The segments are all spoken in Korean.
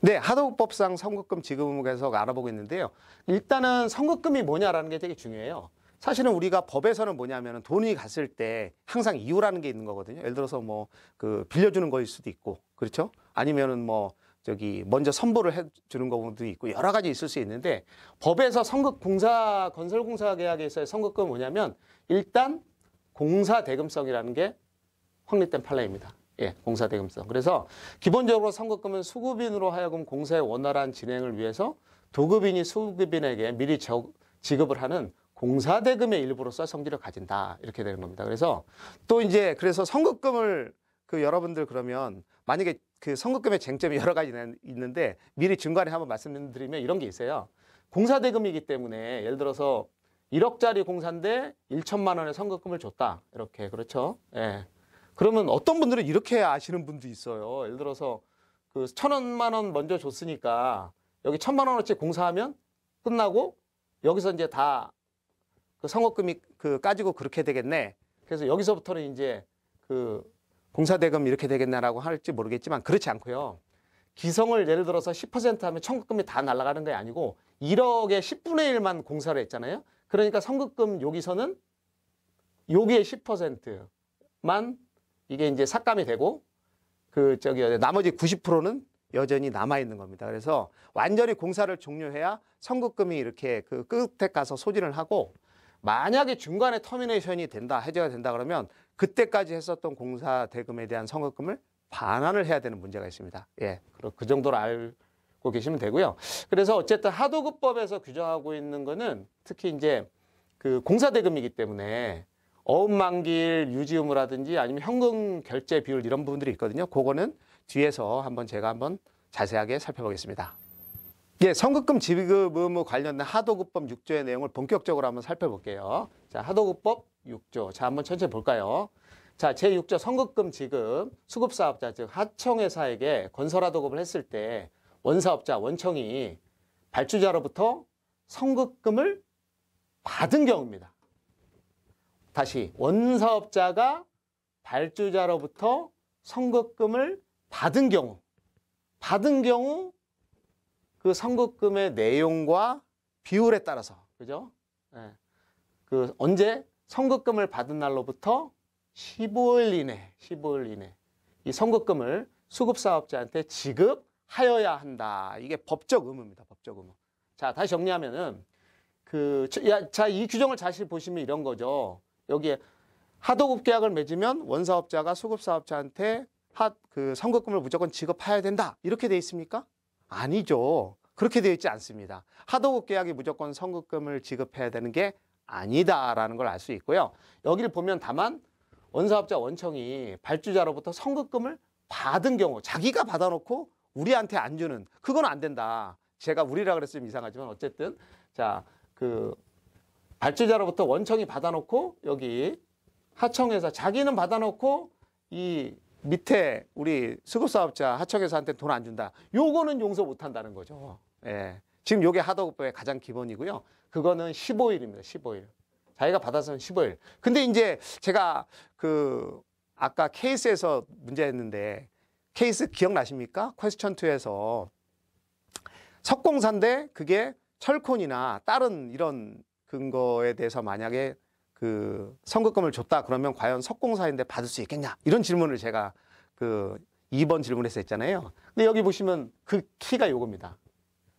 네, 하도급법상 선급금 지급을 계속 알아보고 있는데요. 일단은 선급금이 뭐냐라는 게 되게 중요해요. 사실은 우리가 법에서는 뭐냐면 돈이 갔을 때 항상 이유라는 게 있는 거거든요. 예를 들어서 뭐 그 빌려주는 거일 수도 있고, 그렇죠? 아니면은 뭐 저기 먼저 선보를 해주는 경우도 있고 여러 가지 있을 수 있는데 법에서 선급 공사 건설공사 계약에서의 선급금 뭐냐면 일단 공사 대금성이라는 게 확립된 판례입니다. 예, 공사대금성. 그래서 기본적으로 선급금은 수급인으로 하여금 공사의 원활한 진행을 위해서 도급인이 수급인에게 미리 저, 지급을 하는 공사대금의 일부로서 성질을 가진다. 이렇게 되는 겁니다. 그래서 또 이제 그래서 선급금을 그 여러분들 그러면 만약에 그 선급금의 쟁점이 여러 가지 있는데 미리 중간에 한번 말씀드리면 이런 게 있어요. 공사대금이기 때문에 예를 들어서 1억짜리 공사인데 1천만 원의 선급금을 줬다. 이렇게 그렇죠. 예. 그러면 어떤 분들은 이렇게 아시는 분도 있어요. 예를 들어서 그 천원만 원 먼저 줬으니까 여기 천만 원어치 공사하면 끝나고 여기서 이제 다 그 성업금이 그 까지고 그렇게 되겠네. 그래서 여기서부터는 이제 그 공사대금 이렇게 되겠네라고 할지 모르겠지만 그렇지 않고요. 기성을 예를 들어서 10% 하면 청구금이 다 날아가는 게 아니고 1억에 10분의 1만 공사를 했잖아요. 그러니까 성급금 여기서는 여기에 10%만 이게 이제 삭감이 되고 그 저기 나머지 90%는 여전히 남아 있는 겁니다. 그래서 완전히 공사를 종료해야 선급금이 이렇게 그 끝에 가서 소진을 하고 만약에 중간에 터미네이션이 된다 해제가 된다 그러면 그때까지 했었던 공사 대금에 대한 선급금을 반환을 해야 되는 문제가 있습니다. 예, 그 정도로 알고 계시면 되고요. 그래서 어쨌든 하도급법에서 규정하고 있는 거는 특히 이제 그 공사 대금이기 때문에 어음만길 유지의무라든지 아니면 현금 결제 비율 이런 부분들이 있거든요. 그거는 뒤에서 한번 제가 한번 자세하게 살펴보겠습니다. 예, 선급금 지급 의무 뭐 관련된 하도급법 6조의 내용을 본격적으로 한번 살펴볼게요. 자, 하도급법 6조. 자, 한번 천천히 볼까요? 자, 제6조 선급금 지급 수급사업자 즉 하청회사에게 건설하도급을 했을 때 원사업자 원청이 발주자로부터 선급금을 받은 경우입니다. 다시 원사업자가 발주자로부터 선급금을 받은 경우 받은 경우 그 선급금의 내용과 비율에 따라서 그죠? 예. 그 언제 선급금을 받은 날로부터 15일 이내 15일 이내 이 선급금을 수급사업자한테 지급하여야 한다. 이게 법적 의무입니다. 법적 의무. 자 다시 정리하면은 그 자 이 규정을 자세히 보시면 이런 거죠. 여기에 하도급 계약을 맺으면 원사업자가 수급사업자한테 하, 그 선급금을 무조건 지급해야 된다. 이렇게 돼 있습니까? 아니죠. 그렇게 되어 있지 않습니다. 하도급 계약이 무조건 선급금을 지급해야 되는 게 아니다라는 걸 알 수 있고요. 여기를 보면 다만 원사업자 원청이 발주자로부터 선급금을 받은 경우 자기가 받아놓고 우리한테 안 주는 그건 안 된다. 제가 우리라 그랬으면 이상하지만 어쨌든 자그 발주자로부터 원청이 받아놓고 여기 하청에서 자기는 받아놓고 이 밑에 우리 수급사업자 하청에서한테돈 안 준다. 요거는 용서 못 한다는 거죠. 예. 지금 요게 하도급법의 가장 기본이고요. 그거는 15일입니다. 15일. 자기가 받아서는 15일. 근데 이제 제가 그 아까 케이스에서 문제였는데 케이스 기억나십니까? 퀘스천 2에서 석공사인데 그게 철콘이나 다른 이런 근거에 대해서 만약에 그 선급금을 줬다 그러면 과연 석공사인데 받을 수 있겠냐 이런 질문을 제가 그 2번 질문에서 했잖아요. 근데 여기 보시면 그 키가 요겁니다.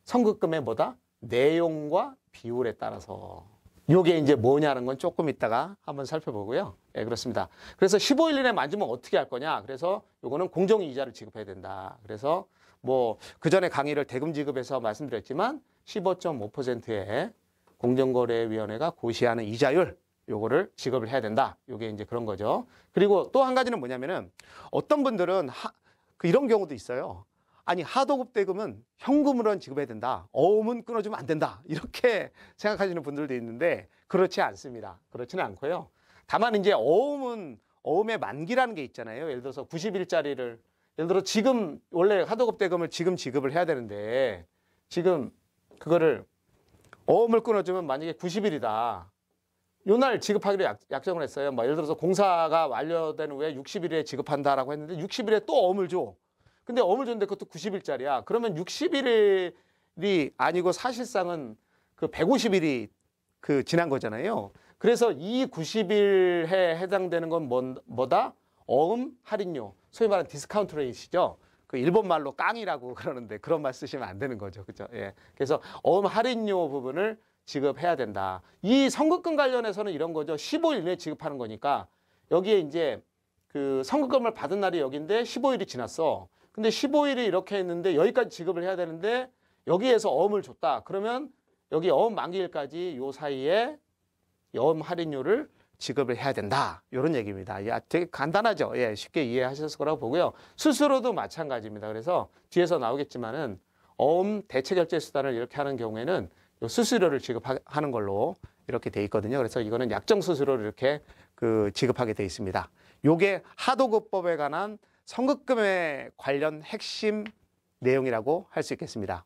선급금의 뭐다? 내용과 비율에 따라서 요게 이제 뭐냐는 건 조금 이따가 한번 살펴보고요. 예, 네, 그렇습니다. 그래서 15일 이내 에 만지면 어떻게 할 거냐? 그래서 요거는 공정 이자를 지급해야 된다. 그래서 뭐 그 전에 강의를 대금 지급해서 말씀드렸지만 15.5%의 공정거래위원회가 고시하는 이자율 요거를 지급을 해야 된다. 요게 이제 그런 거죠. 그리고 또 한 가지는 뭐냐면은 어떤 분들은 하, 그 이런 경우도 있어요. 아니 하도급 대금은 현금으로는 지급해야 된다. 어음은 끊어주면 안 된다. 이렇게 생각하시는 분들도 있는데 그렇지 않습니다. 그렇지는 않고요. 다만 이제 어음은 어음의 만기라는 게 있잖아요. 예를 들어서 90일짜리를 예를 들어 지금 원래 하도급 대금을 지금 지급을 해야 되는데 지금 그거를 어음을 끊어주면 만약에 90일이다. 요 날 지급하기로 약, 정을 했어요. 뭐 예를 들어서 공사가 완료된 후에 60일에 지급한다라고 했는데 60일에 또 어음을 줘. 근데 어음을 줬는데 그것도 90일짜리야. 그러면 60일이 아니고 사실상은 그 150일이 그 지난 거잖아요. 그래서 이 90일에 해당되는 건 뭔, 뭐다? 어음 할인료. 소위 말하는 디스카운트 레이시죠. 그 일본 말로 깡이라고 그러는데 그런 말 쓰시면 안 되는 거죠. 그죠? 예. 그래서 어음 할인료 부분을 지급해야 된다. 이선급금 관련해서는 이런 거죠. 15일 내에 지급하는 거니까 여기에 이제 그선급금을 받은 날이 여기인데 15일이 지났어. 근데 15일이 이렇게 했는데 여기까지 지급을 해야 되는데 여기에서 어음을 줬다. 그러면 여기 어음 만기일까지 요 사이에 여음 할인료를 지급을 해야 된다. 이런 얘기입니다. 예, 되게 간단하죠. 예, 쉽게 이해하셨을 거라고 보고요. 스스로도 마찬가지입니다. 그래서 뒤에서 나오겠지만은 어음 대체 결제 수단을 이렇게 하는 경우에는 수수료를 지급하는 걸로 이렇게 돼 있거든요. 그래서 이거는 약정 수수료를 이렇게 그 지급하게 돼 있습니다. 요게 하도급법에 관한 성급금에 관련 핵심 내용이라고 할 수 있겠습니다.